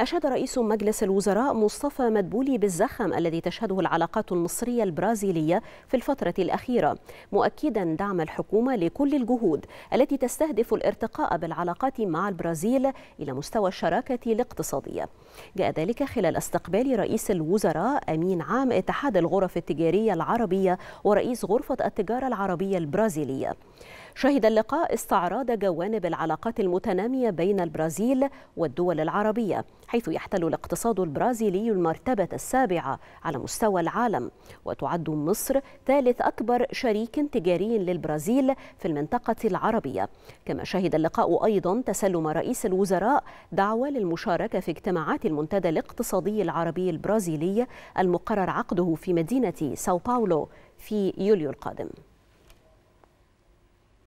أشاد رئيس مجلس الوزراء مصطفى مدبولي بالزخم الذي تشهده العلاقات المصرية البرازيلية في الفترة الأخيرة مؤكدا دعم الحكومة لكل الجهود التي تستهدف الارتقاء بالعلاقات مع البرازيل إلى مستوى الشراكة الاقتصادية جاء ذلك خلال استقبال رئيس الوزراء أمين عام اتحاد الغرف التجارية العربية ورئيس غرفة التجارة العربية البرازيلية شهد اللقاء استعراض جوانب العلاقات المتنامية بين البرازيل والدول العربية حيث يحتل الاقتصاد البرازيلي المرتبة السابعة على مستوى العالم وتعد مصر ثالث أكبر شريك تجاري للبرازيل في المنطقة العربية كما شهد اللقاء أيضا تسلم رئيس الوزراء دعوة للمشاركة في اجتماعات المنتدى الاقتصادي العربي البرازيلي المقرر عقده في مدينة ساو باولو في يوليو القادم